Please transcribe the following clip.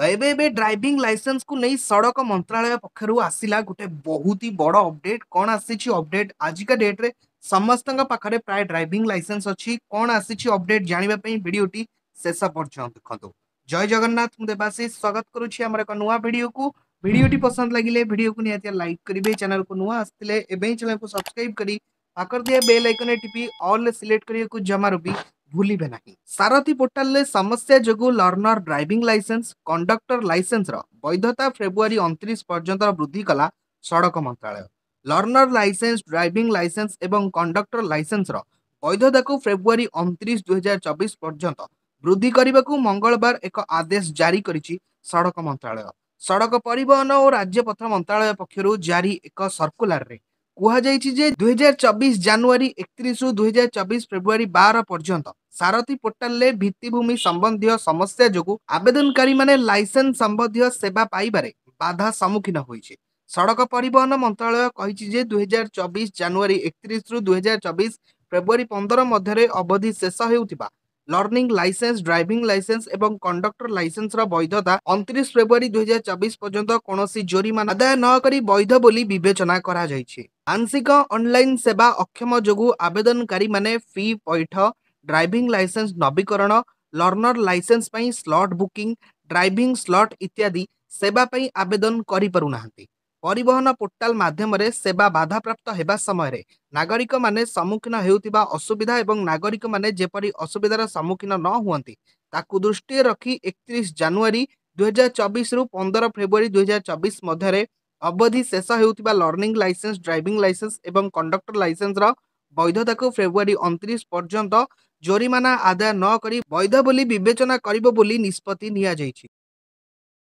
तो ये driving licence को नहीं सड़क मंत्रालय पक्ष आसला गोटे बहुत ही बड़ अपडेट कौन आसी अपडेट आजिका डेट्रे समस्त पाखे प्राय ड्राइविंग लाइसेंस अच्छी कौन आसी अपडेट जानापी भिडटी शेष पर्यटन देखो जय जगन्नाथ मुझे देवाशी स्वागत करुच्चर एक नुआ भिडियो को भिडटी पसंद लगे भिडियो को निहतिया लाइक करेंगे चैनल को नुआ आसते चैनल को सब्सक्राइब कर पाकर दिया बेल आइकन टीपी अल्ले सिलेक्ट करने को जमार भी ଭୁଲିବେ ନାହିଁ ସାରଥୀ ପୋର୍ଟାଲରେ ସମସ୍ୟା ଯୋଗୁଁ ଲର୍ଣ୍ଣର ଡ୍ରାଇଭିଂ ଲାଇସେନ୍ସ କଣ୍ଡକ୍ଟର ଲାଇସେନ୍ସର ବୈଧତା ଫେବୃଆରୀ ଅଣତିରିଶ ପର୍ଯ୍ୟନ୍ତ ବୃଦ୍ଧି କଲା ସଡ଼କ ମନ୍ତ୍ରାଳୟ ଲର୍ଣ୍ଣର ଲାଇସେନ୍ସ ଡ୍ରାଇଭିଂ ଲାଇସେନ୍ସ ଏବଂ କଣ୍ଡକ୍ଟର ଲାଇସେନ୍ସର ବୈଧତାକୁ ଫେବୃଆରୀ ଅଣତିରିଶ ଦୁଇ ହଜାର ଚବିଶ ପର୍ଯ୍ୟନ୍ତ ବୃଦ୍ଧି କରିବାକୁ ମଙ୍ଗଳବାର ଏକ ଆଦେଶ ଜାରି କରିଛି ସଡ଼କ ମନ୍ତ୍ରାଳୟ ସଡ଼କ ପରିବହନ ଓ ରାଜ୍ୟପଥ ମନ୍ତ୍ରାଳୟ ପକ୍ଷରୁ ଜାରି ଏକ ସର୍କୁଲାରରେ କୁହାଯାଇଛି ଯେ ଦୁଇହଜାର ଚବିଶ ଜାନୁଆରୀ ଏକତିରିଶରୁ ଦୁଇହଜାର ଚବିଶ ଫେବୃଆରୀ ବାର ପର୍ଯ୍ୟନ୍ତ ସାରଥୀ ପୋର୍ଟାଲରେ ଭିତ୍ତିଭୂମି ସମ୍ବନ୍ଧୀୟ ସମସ୍ୟା ଯୋଗୁଁ ଆବେଦନକାରୀମାନେ ଲାଇସେନ୍ସ ସମ୍ବନ୍ଧୀୟ ସେବା ପାଇବାରେ ବାଧା ସମ୍ମୁଖୀନ ହୋଇଛି ସଡ଼କ ପରିବହନ ମନ୍ତ୍ରଣାଳୟ କହିଛି ଯେ ଦୁଇହଜାର ଚବିଶ ଜାନୁଆରୀ ଏକତିରିଶରୁ ଦୁଇହଜାର ଚବିଶ ଫେବୃଆରୀ ପନ୍ଦର ମଧ୍ୟରେ ଅବଧି ଶେଷ ହେଉଥିବା ଲର୍ଣ୍ଣିଂ ଲାଇସେନ୍ସ ଡ୍ରାଇଭିଂ ଲାଇସେନ୍ସ ଏବଂ କଣ୍ଡକ୍ଟର ଲାଇସେନ୍ସର ବୈଧତା ଅଣତିରିଶ ଫେବୃଆରୀ ଦୁଇହଜାର ଚବିଶ ପର୍ଯ୍ୟନ୍ତ କୌଣସି ଜୋରିମାନା ଆଦାୟ ନ କରି ବୈଧ ବୋଲି ବିବେଚନା କରାଯାଇଛି ଆଂଶିକ ଅନଲାଇନ୍ ସେବା ଅକ୍ଷମ ଯୋଗୁଁ ଆବେଦନକାରୀମାନେ ଫି ପୈଠ ଡ୍ରାଇଭିଂ ଲାଇସେନ୍ସ ନବୀକରଣ ଲର୍ଣ୍ଣର ଲାଇସେନ୍ସ ପାଇଁ ସ୍ଲଟ୍ ବୁକିଂ ଡ୍ରାଇଭିଂ ସ୍ଲଟ୍ ଇତ୍ୟାଦି ସେବା ପାଇଁ ଆବେଦନ କରିପାରୁନାହାନ୍ତି ପରିବହନ ପୋର୍ଟାଲ ମାଧ୍ୟମରେ ସେବା ବାଧାପ୍ରାପ୍ତ ହେବା ସମୟରେ ନାଗରିକମାନେ ସମ୍ମୁଖୀନ ହେଉଥିବା ଅସୁବିଧା ଏବଂ ନାଗରିକମାନେ ଯେପରି ଅସୁବିଧାର ସମ୍ମୁଖୀନ ନ ହୁଅନ୍ତି ତାକୁ ଦୃଷ୍ଟିରେ ରଖି ଏକତିରିଶ ଜାନୁଆରୀ ଦୁଇହଜାର ଚବିଶରୁ ପନ୍ଦର ଫେବୃଆରୀ ଦୁଇହଜାର ଚବିଶ ମଧ୍ୟରେ ଅବଧି ଶେଷ ହେଉଥିବା ଲର୍ଣ୍ଣିଂ ଲାଇସେନ୍ସ ଡ୍ରାଇଭିଂ ଲାଇସେନ୍ସ ଏବଂ କଣ୍ଡକ୍ଟର ଲାଇସେନ୍ସର ବୈଧତାକୁ ଫେବୃଆରୀ ଅଣତିରିଶ ପର୍ଯ୍ୟନ୍ତ ଜୋରିମାନା ଆଦାୟ ନ କରି ବୈଧ ବୋଲି ବିବେଚନା କରିବ ବୋଲି ନିଷ୍ପତ୍ତି ନିଆଯାଇଛି